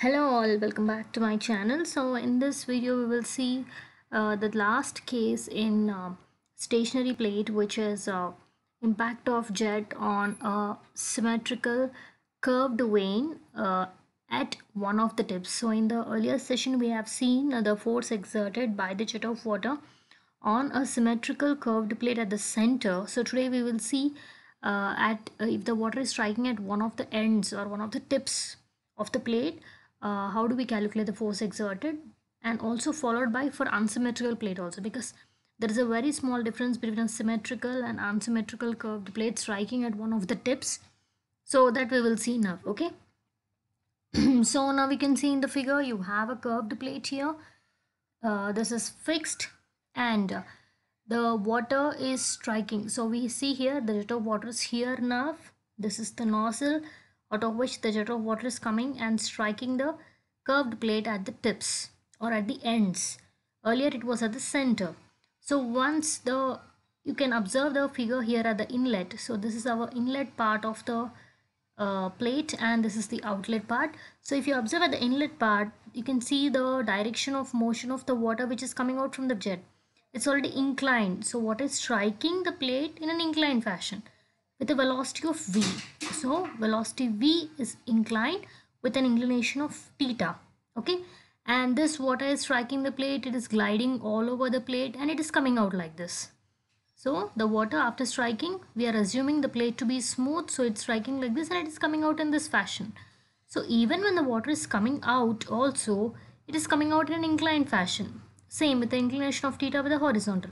hello all welcome back to my channel so in this video we will see uh, the last case in uh, stationary plate which is uh, impact of jet on a symmetrical curved vane uh, at one of the tips so in the earlier session we have seen the force exerted by the jet of water on a symmetrical curved plate at the center so today we will see uh, at uh, if the water is striking at one of the ends or one of the tips of the plate uh, how do we calculate the force exerted and also followed by for unsymmetrical plate also because there is a very small difference between a symmetrical and unsymmetrical curved plate striking at one of the tips so that we will see now okay so now we can see in the figure you have a curved plate here uh, this is fixed and uh, the water is striking so we see here the jet of water is here now this is the nozzle out of which the jet of water is coming and striking the curved plate at the tips or at the ends. Earlier it was at the center. So once the you can observe the figure here at the inlet. So this is our inlet part of the uh, plate and this is the outlet part. So if you observe at the inlet part, you can see the direction of motion of the water which is coming out from the jet. It's already inclined. So what is striking the plate in an inclined fashion with a velocity of v. So velocity v is inclined with an inclination of theta. Okay. And this water is striking the plate. It is gliding all over the plate and it is coming out like this. So the water after striking, we are assuming the plate to be smooth. So it's striking like this and it is coming out in this fashion. So even when the water is coming out also, it is coming out in an inclined fashion. Same with the inclination of theta with the horizontal.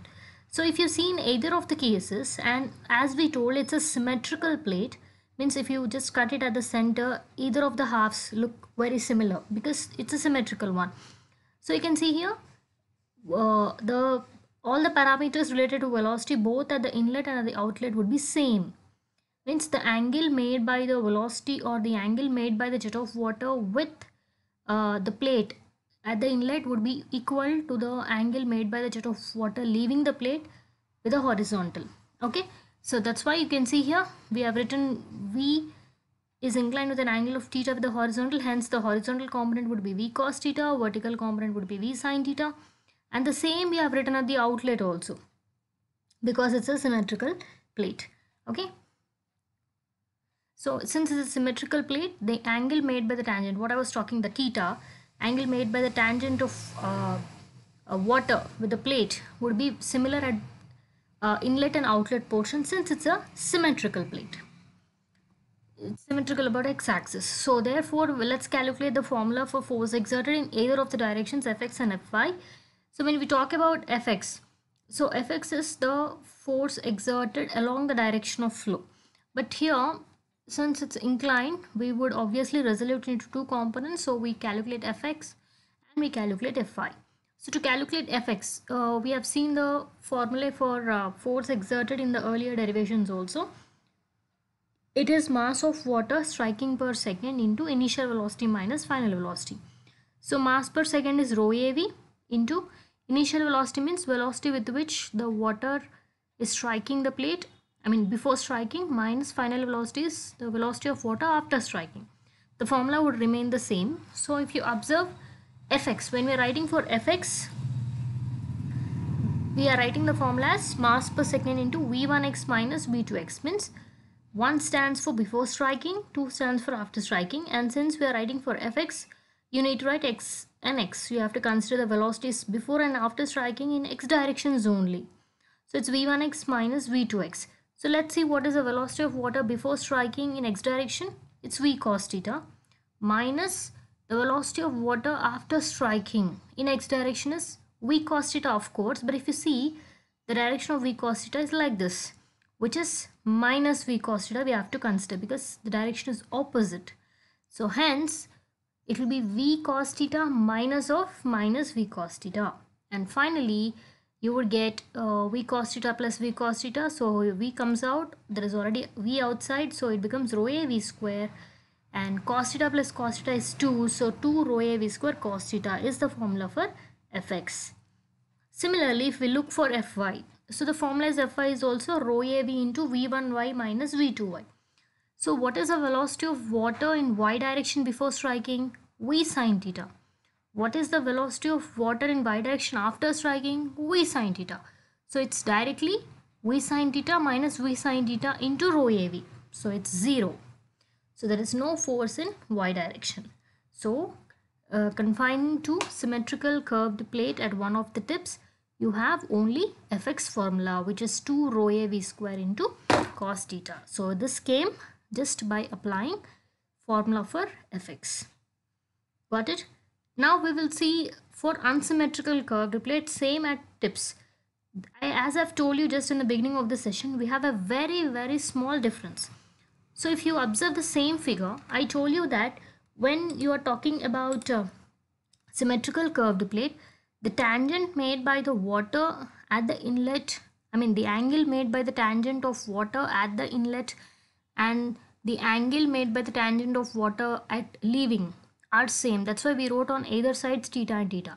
So if you see in either of the cases and as we told it's a symmetrical plate means if you just cut it at the center either of the halves look very similar because it's a symmetrical one. So you can see here uh, the all the parameters related to velocity both at the inlet and at the outlet would be same means the angle made by the velocity or the angle made by the jet of water with uh, the plate at the inlet would be equal to the angle made by the jet of water leaving the plate with a horizontal okay so that's why you can see here we have written V is inclined with an angle of theta with the horizontal hence the horizontal component would be V cos theta vertical component would be V sin theta and the same we have written at the outlet also because it's a symmetrical plate okay so since it's a symmetrical plate the angle made by the tangent what I was talking the theta angle made by the tangent of uh, uh, water with the plate would be similar at uh, inlet and outlet portion since it's a symmetrical plate. It's symmetrical about x-axis. So therefore, let's calculate the formula for force exerted in either of the directions Fx and Fy. So when we talk about Fx, so Fx is the force exerted along the direction of flow. But here, since it's inclined we would obviously resolute into two components so we calculate fx and we calculate fy so to calculate fx uh, we have seen the formula for uh, force exerted in the earlier derivations also it is mass of water striking per second into initial velocity minus final velocity so mass per second is rho av into initial velocity means velocity with which the water is striking the plate I mean before striking minus final velocity is the velocity of water after striking. The formula would remain the same. So if you observe fx, when we are writing for fx, we are writing the formula as mass per second into v1x minus v2x means 1 stands for before striking, 2 stands for after striking and since we are writing for fx, you need to write x and x. You have to consider the velocities before and after striking in x directions only. So it's v1x minus v2x. So let's see what is the velocity of water before striking in x direction. It's v cos theta minus the velocity of water after striking in x direction is v cos theta of course. But if you see the direction of v cos theta is like this which is minus v cos theta we have to consider because the direction is opposite. So hence it will be v cos theta minus of minus v cos theta. And finally you would get uh, v cos theta plus v cos theta so v comes out there is already v outside so it becomes rho a v square and cos theta plus cos theta is 2 so 2 rho a v square cos theta is the formula for fx similarly if we look for fy so the formula is fy is also rho a v into v1y minus v2y so what is the velocity of water in y direction before striking v sine theta what is the velocity of water in direction after striking? V sine theta. So it's directly V sine theta minus V sine theta into rho AV. So it's 0. So there is no force in Y direction. So uh, confined to symmetrical curved plate at one of the tips, you have only Fx formula which is 2 rho AV square into cos theta. So this came just by applying formula for Fx. Got it? Now we will see for unsymmetrical curved plate same at tips. As I've told you just in the beginning of the session, we have a very very small difference. So if you observe the same figure, I told you that when you are talking about uh, symmetrical curved plate, the tangent made by the water at the inlet, I mean the angle made by the tangent of water at the inlet and the angle made by the tangent of water at leaving are same. That's why we wrote on either sides theta and theta.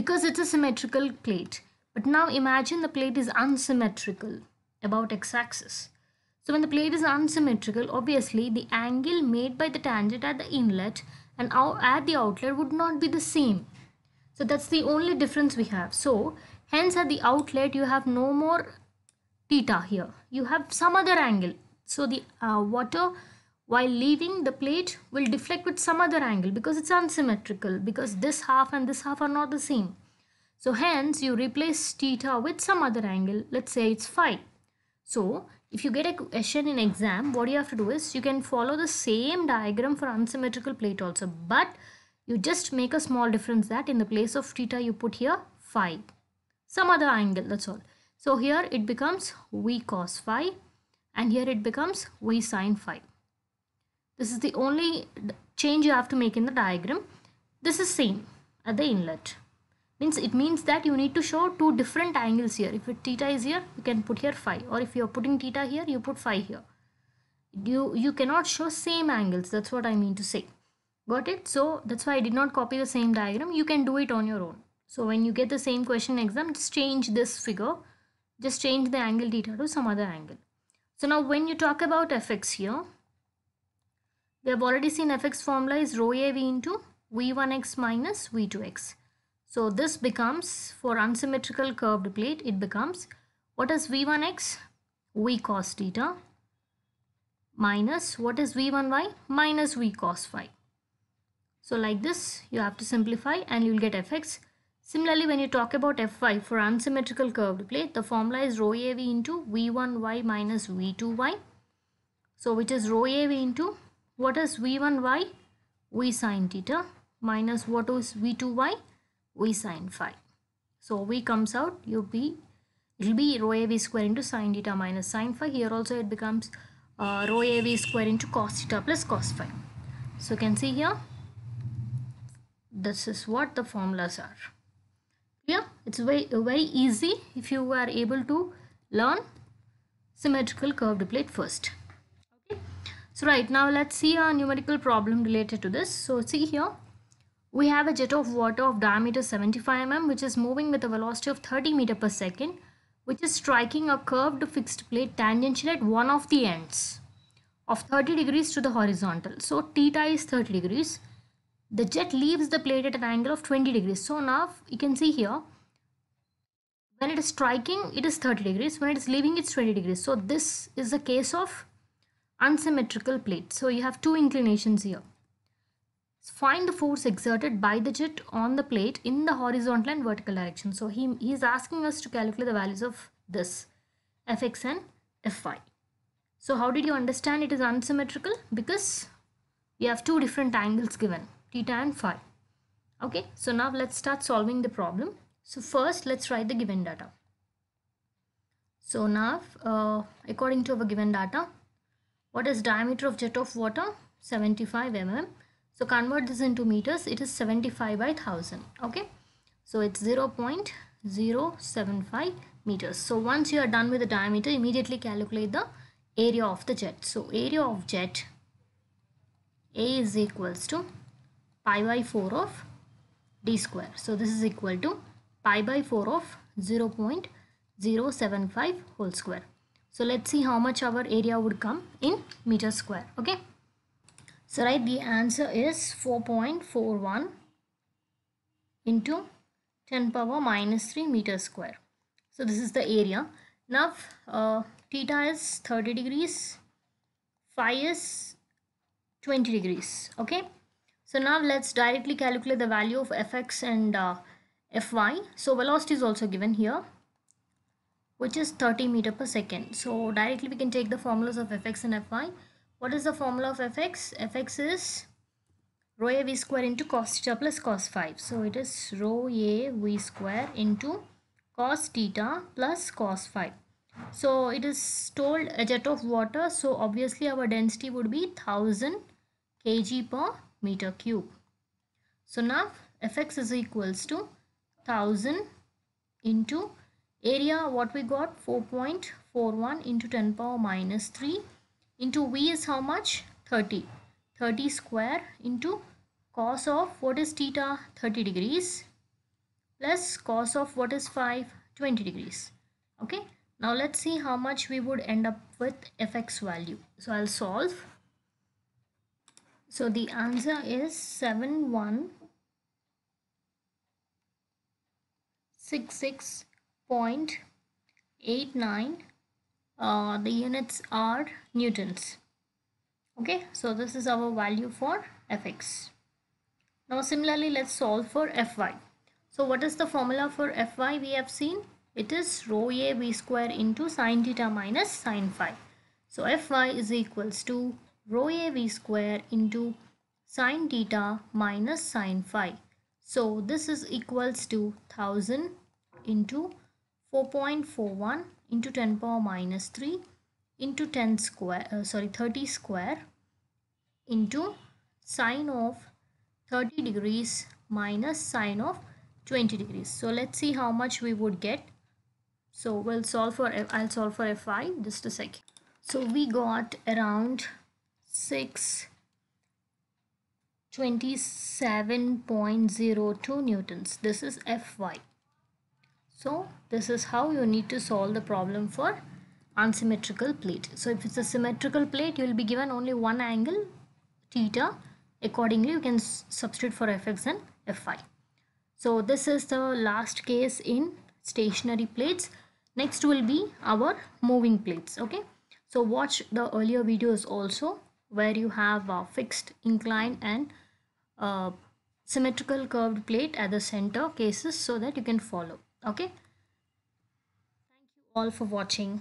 Because it's a symmetrical plate. But now imagine the plate is unsymmetrical about x-axis. So when the plate is unsymmetrical, obviously the angle made by the tangent at the inlet and at the outlet would not be the same. So that's the only difference we have. So hence at the outlet you have no more theta here. You have some other angle. So the uh, water while leaving the plate will deflect with some other angle because it's unsymmetrical because this half and this half are not the same. So hence you replace theta with some other angle let's say it's phi. So if you get a question in exam what you have to do is you can follow the same diagram for unsymmetrical plate also but you just make a small difference that in the place of theta you put here phi some other angle that's all. So here it becomes v cos phi and here it becomes v sin phi. This is the only change you have to make in the diagram. This is same at the inlet. Means it means that you need to show two different angles here. If theta is here, you can put here phi. Or if you are putting theta here, you put phi here. You, you cannot show same angles. That's what I mean to say. Got it? So that's why I did not copy the same diagram. You can do it on your own. So when you get the same question exam, just change this figure. Just change the angle theta to some other angle. So now when you talk about fx here, we have already seen fx formula is rho AV into V1x minus V2x. So this becomes for unsymmetrical curved plate it becomes what is V1x? V cos theta minus what is V1y? Minus V cos phi. So like this you have to simplify and you will get fx. Similarly when you talk about fy for unsymmetrical curved plate the formula is rho AV into V1y minus V2y. So which is rho AV into what is V1y? V sine theta minus what is V2y? V sine phi. So V comes out, you be it'll be rho a v square into sine theta minus sine phi. Here also it becomes uh, rho a v square into cos theta plus cos phi. So you can see here, this is what the formulas are. Yeah, It's very, very easy if you are able to learn symmetrical curved plate first. So right now let's see a numerical problem related to this. So see here, we have a jet of water of diameter 75 mm which is moving with a velocity of 30 meter per second which is striking a curved fixed plate tangential at one of the ends of 30 degrees to the horizontal. So theta is 30 degrees. The jet leaves the plate at an angle of 20 degrees. So now you can see here when it is striking it is 30 degrees when it is leaving it's 20 degrees. So this is the case of unsymmetrical plate. So you have two inclinations here. Find the force exerted by the jet on the plate in the horizontal and vertical direction. So he, he is asking us to calculate the values of this fx and fy. So how did you understand it is unsymmetrical? Because we have two different angles given, theta and phi. Okay, so now let's start solving the problem. So first let's write the given data. So now uh, according to our given data, what is diameter of jet of water? 75 mm. So convert this into meters. It is 75 by 1000. Okay. So it's 0 0.075 meters. So once you are done with the diameter, immediately calculate the area of the jet. So area of jet A is equals to pi by 4 of d square. So this is equal to pi by 4 of 0.075 whole square. So let's see how much our area would come in meter square. Okay. So right, the answer is 4.41 into 10 power minus 3 meter square. So this is the area. Now uh, theta is 30 degrees, phi is 20 degrees. Okay. So now let's directly calculate the value of fx and uh, fy. So velocity is also given here which is 30 meter per second. So directly we can take the formulas of fx and fy. What is the formula of fx? fx is rho a v square into cos theta plus cos 5. So it is rho a v square into cos theta plus cos 5. So it is told a jet of water. So obviously our density would be 1000 kg per meter cube. So now fx is equals to 1000 into Area what we got 4.41 into 10 power minus 3 into V is how much 30. 30 square into cos of what is theta 30 degrees plus cos of what is 5 20 degrees. Okay. Now let's see how much we would end up with fx value. So I'll solve. So the answer is 7166 0.89 uh, the units are newtons okay so this is our value for fx now similarly let's solve for fy so what is the formula for fy we have seen it is rho av square into sine theta minus sine phi so fy is equals to rho a v square into sine theta minus sine phi. So this is equals to 1000 into 4.41 into 10 power minus 3 into 10 square uh, sorry 30 square into sine of 30 degrees minus sine of 20 degrees so let's see how much we would get so we'll solve for I'll solve for fi just a second so we got around 6 27.02 newtons this is fy so this is how you need to solve the problem for unsymmetrical plate. So if it's a symmetrical plate, you will be given only one angle theta. Accordingly, you can substitute for fx and fy. So this is the last case in stationary plates. Next will be our moving plates. Okay. So watch the earlier videos also where you have a fixed inclined and symmetrical curved plate at the center cases so that you can follow okay thank you all for watching